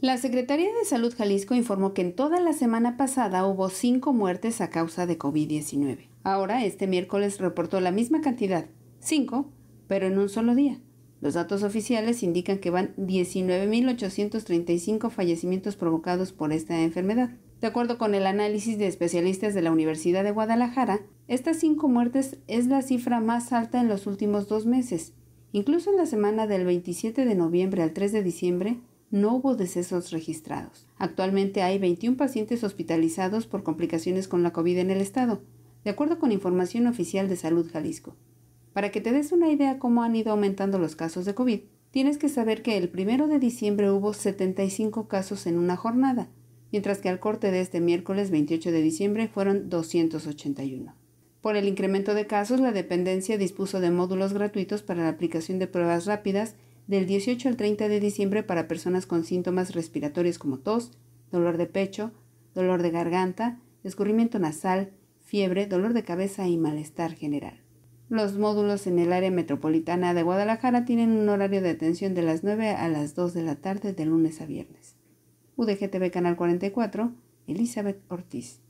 La Secretaría de Salud Jalisco informó que en toda la semana pasada hubo cinco muertes a causa de COVID-19. Ahora, este miércoles reportó la misma cantidad, cinco, pero en un solo día. Los datos oficiales indican que van 19.835 fallecimientos provocados por esta enfermedad. De acuerdo con el análisis de especialistas de la Universidad de Guadalajara, estas cinco muertes es la cifra más alta en los últimos dos meses. Incluso en la semana del 27 de noviembre al 3 de diciembre, no hubo decesos registrados. Actualmente hay 21 pacientes hospitalizados por complicaciones con la COVID en el estado, de acuerdo con información oficial de Salud Jalisco. Para que te des una idea cómo han ido aumentando los casos de COVID, tienes que saber que el 1 de diciembre hubo 75 casos en una jornada, mientras que al corte de este miércoles 28 de diciembre fueron 281. Por el incremento de casos, la dependencia dispuso de módulos gratuitos para la aplicación de pruebas rápidas del 18 al 30 de diciembre para personas con síntomas respiratorios como tos, dolor de pecho, dolor de garganta, escurrimiento nasal, fiebre, dolor de cabeza y malestar general. Los módulos en el área metropolitana de Guadalajara tienen un horario de atención de las 9 a las 2 de la tarde de lunes a viernes. UDGTV Canal 44, Elizabeth Ortiz.